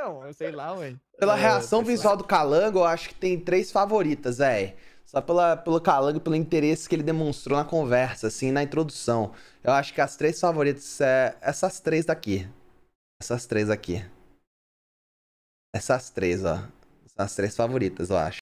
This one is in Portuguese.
então, sei lá, ué. Pela é, reação visual do Calango, eu acho que tem três favoritas, é. Só pela, pelo Calango, pelo interesse que ele demonstrou na conversa, assim, na introdução. Eu acho que as três favoritas é essas três daqui. Essas três aqui. Essas três, ó. as três favoritas, eu acho.